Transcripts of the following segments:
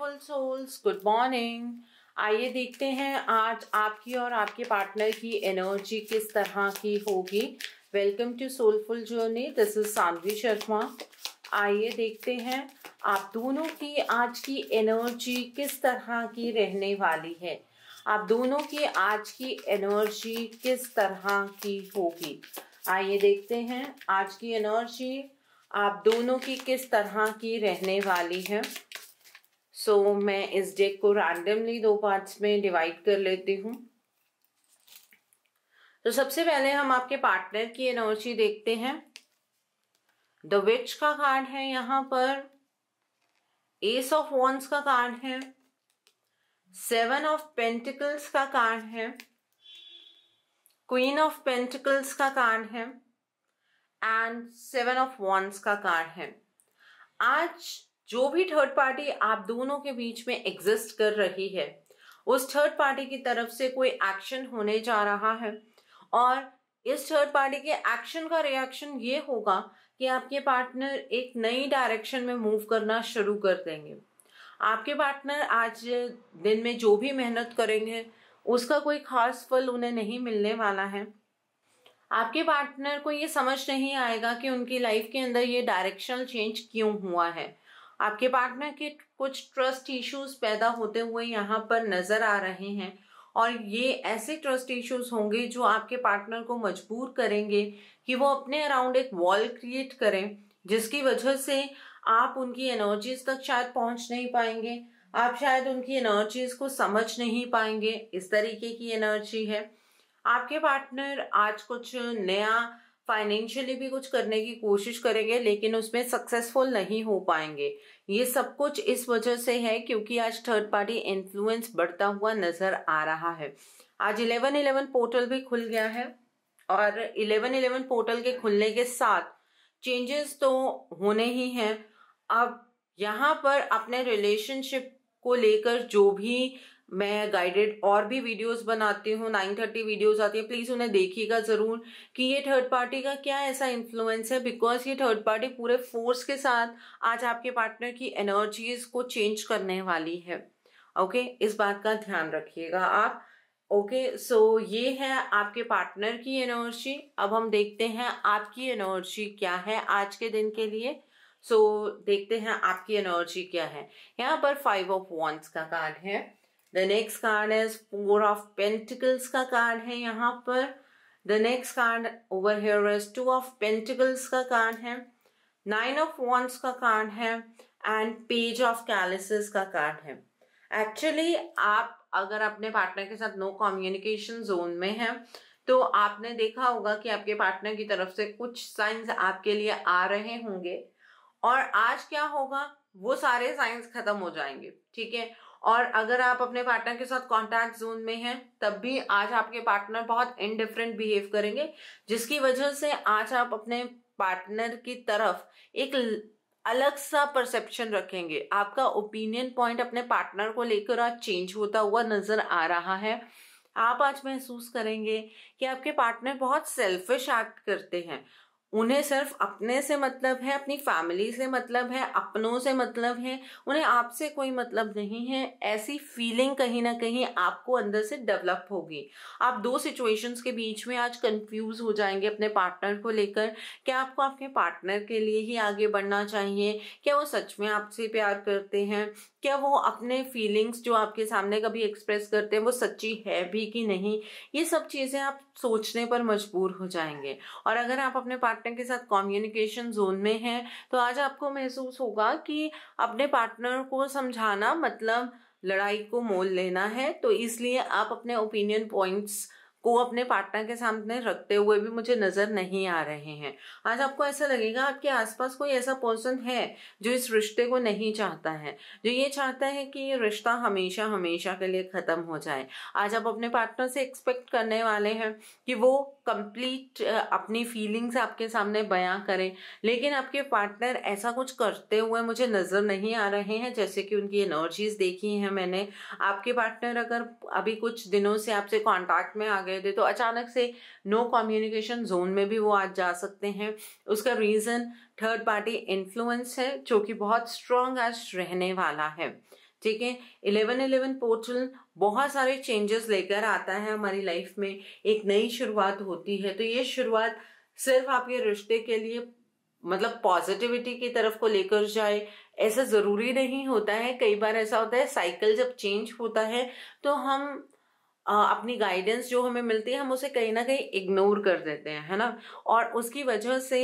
Beautiful souls good morning आइए देखते हैं आज आपकी और आपके पार्टनर की एनर्जी किस तरह की होगी welcome to soulful journey this is Sanvi Sharma आइए देखते हैं आप दोनों की आज की एनर्जी किस तरह की रहने वाली है आप दोनों की आज की एनर्जी किस तरह की होगी आइए देखते हैं आज की एनर्जी आप दोनों की किस तरह की रहने वाली है सो so, मैं इस डेक को रैंडमली दो पार्ट्स में डिवाइड कर लेती हूँ तो सबसे पहले हम आपके पार्टनर की एनर्जी देखते हैं द विच का कार्ड है यहाँ पर एस ऑफ वॉन्स का कार्ड है सेवन ऑफ पेंटिकल्स का कार्ड है क्वीन ऑफ पेंटिकल्स का कार्ड है एंड सेवन ऑफ वॉन्स का कार्ड है आज जो भी थर्ड पार्टी आप दोनों के बीच में एग्जिस्ट कर रही है उस थर्ड पार्टी की तरफ से कोई एक्शन होने जा रहा है और इस थर्ड पार्टी के एक्शन का रिएक्शन ये होगा कि आपके पार्टनर एक नई डायरेक्शन में मूव करना शुरू कर देंगे आपके पार्टनर आज दिन में जो भी मेहनत करेंगे उसका कोई खास फल उन्हें नहीं मिलने वाला है आपके पार्टनर को ये समझ नहीं आएगा कि उनकी लाइफ के अंदर ये डायरेक्शनल चेंज क्यों हुआ है आपके पार्टनर के कुछ ट्रस्ट इश्यूज पैदा होते हुए यहाँ पर नजर आ रहे हैं और ये ऐसे ट्रस्ट इश्यूज होंगे जो आपके पार्टनर को मजबूर करेंगे कि वो अपने अराउंड एक वॉल क्रिएट करें जिसकी वजह से आप उनकी एनर्जीज तक शायद पहुंच नहीं पाएंगे आप शायद उनकी एनर्जीज को समझ नहीं पाएंगे इस तरीके की एनर्जी है आपके पार्टनर आज कुछ नया फाइनेंशियली भी कुछ करने की कोशिश करेंगे लेकिन उसमें सक्सेसफुल नहीं हो पाएंगे ये सब कुछ इस वजह से है क्योंकि आज थर्ड पार्टी इन्फ्लुएंस बढ़ता हुआ नजर आ रहा है आज इलेवन इलेवन पोर्टल भी खुल गया है और इलेवन इलेवन पोर्टल के खुलने के साथ चेंजेस तो होने ही हैं अब यहाँ पर अपने रिलेशनशिप को लेकर जो भी मैं गाइडेड और भी वीडियोस बनाती हूँ नाइन थर्टी वीडियोज आती है प्लीज़ उन्हें देखिएगा ज़रूर कि ये थर्ड पार्टी का क्या ऐसा इन्फ्लुएंस है बिकॉज ये थर्ड पार्टी पूरे फोर्स के साथ आज आपके पार्टनर की एनर्जीज को चेंज करने वाली है ओके okay? इस बात का ध्यान रखिएगा आप ओके okay, सो so ये है आपके पार्टनर की एनर्जी अब हम देखते हैं आपकी एनर्जी क्या है आज के दिन के लिए सो so, देखते हैं आपकी एनर्जी क्या है यहाँ पर फाइव ऑफ वॉन्ट्स का कार्ड है the next card is four of pentacles का कार्ड है यहाँ पर the next card over here is two of pentacles का कार्ड है नाइन ऑफ वॉन्स का कार्ड है एंड पेज ऑफ कैलिसिस का कार्ड है एक्चुअली आप अगर अपने पार्टनर के साथ नो कम्युनिकेशन जोन में हैं तो आपने देखा होगा कि आपके पार्टनर की तरफ से कुछ साइंस आपके लिए आ रहे होंगे और आज क्या होगा वो सारे साइंस खत्म हो जाएंगे ठीक है और अगर आप अपने पार्टनर के साथ कांटेक्ट जोन में हैं तब भी आज आपके पार्टनर बहुत इनडिफरेंट बिहेव करेंगे जिसकी वजह से आज आप अपने पार्टनर की तरफ एक अलग सा परसेप्शन रखेंगे आपका ओपिनियन पॉइंट अपने पार्टनर को लेकर आज चेंज होता हुआ नजर आ रहा है आप आज महसूस करेंगे कि आपके पार्टनर बहुत सेल्फिश एक्ट करते हैं उन्हें सिर्फ अपने से मतलब है अपनी फैमिली से मतलब है अपनों से मतलब है उन्हें आपसे कोई मतलब नहीं है ऐसी फीलिंग कहीं ना कहीं आपको अंदर से डेवलप होगी आप दो सिचुएशंस के बीच में आज कंफ्यूज हो जाएंगे अपने पार्टनर को लेकर क्या आपको आपके पार्टनर के लिए ही आगे बढ़ना चाहिए क्या वो सच में आपसे प्यार करते हैं क्या वो अपने फीलिंग्स जो आपके सामने कभी एक्सप्रेस करते हैं वो सच्ची है भी कि नहीं ये सब चीज़ें आप सोचने पर मजबूर हो जाएंगे और अगर आप अपने पार्टनर पार्टनर के साथ कम्युनिकेशन जोन में हैं तो आज आपको महसूस होगा कि अपने पार्टनर को समझाना मतलब लड़ाई को मोल लेना है तो इसलिए आप अपने ओपिनियन पॉइंट्स को अपने पार्टनर के सामने रखते हुए भी मुझे नजर नहीं आ रहे हैं आज आपको ऐसा लगेगा आपके आसपास कोई ऐसा पर्सन है जो इस रिश्ते को नहीं चाहता है जो ये चाहता है कि ये रिश्ता हमेशा हमेशा के लिए खत्म हो जाए आज आप अपने पार्टनर से एक्सपेक्ट करने वाले हैं कि वो कंप्लीट अपनी फीलिंग्स आपके सामने बयां करें लेकिन आपके पार्टनर ऐसा कुछ करते हुए मुझे नजर नहीं आ रहे हैं जैसे कि उनकी एनर्जीज देखी है मैंने आपके पार्टनर अगर अभी कुछ दिनों से आपसे कॉन्टैक्ट में आ गए थे तो अचानक से नो कम्युनिकेशन जोन में भी वो आज जा सकते हैं उसका रीज़न थर्ड पार्टी इन्फ्लुएंस है जो कि बहुत स्ट्रांग आज रहने वाला है ठीक है इलेवन इलेवन पोर्टल बहुत सारे चेंजेस लेकर आता है हमारी लाइफ में एक नई शुरुआत होती है तो ये शुरुआत सिर्फ आपके रिश्ते के लिए मतलब पॉजिटिविटी की तरफ को लेकर जाए ऐसा ज़रूरी नहीं होता है कई बार ऐसा होता है साइकिल जब चेंज होता है तो हम अपनी गाइडेंस जो हमें मिलती है हम उसे कहीं ना कहीं इग्नोर कर देते हैं है ना और उसकी वजह से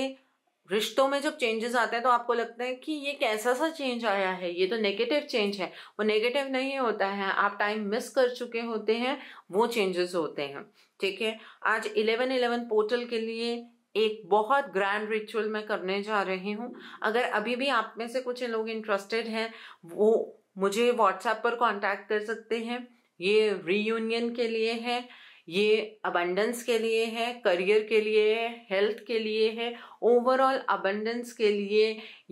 रिश्तों में जब चेंजेस आते हैं तो आपको लगता है कि ये कैसा सा चेंज आया है ये तो नेगेटिव चेंज है वो नेगेटिव नहीं होता है आप टाइम मिस कर चुके होते हैं वो चेंजेस होते हैं ठीक है आज इलेवन इलेवन पोर्टल के लिए एक बहुत ग्रैंड रिचुअल मैं करने जा रही हूँ अगर अभी भी आप में से कुछ लोग इंटरेस्टेड हैं वो मुझे व्हाट्सएप पर कांटेक्ट कर सकते हैं ये रीयूनियन के लिए है ये अबंडेंस के लिए है करियर के लिए है हेल्थ के लिए है ओवरऑल अबंडेंस के लिए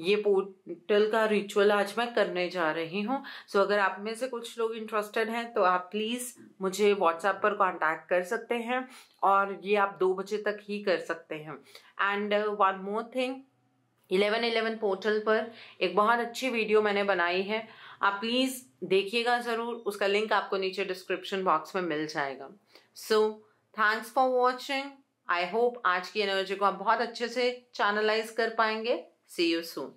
ये पोर्टल का रिचुअल आज मैं करने जा रही हूँ सो so, अगर आप में से कुछ लोग इंटरेस्टेड हैं तो आप प्लीज़ मुझे व्हाट्सएप पर कांटेक्ट कर सकते हैं और ये आप दो बजे तक ही कर सकते हैं and one more thing eleven eleven portal पर एक बहुत अच्छी वीडियो मैंने बनाई है आप प्लीज़ देखिएगा ज़रूर उसका लिंक आपको नीचे डिस्क्रिप्शन बॉक्स में मिल जाएगा so thanks for watching I hope आज की एनर्जी को आप बहुत अच्छे से चैनलाइज कर पाएंगे सी यू सून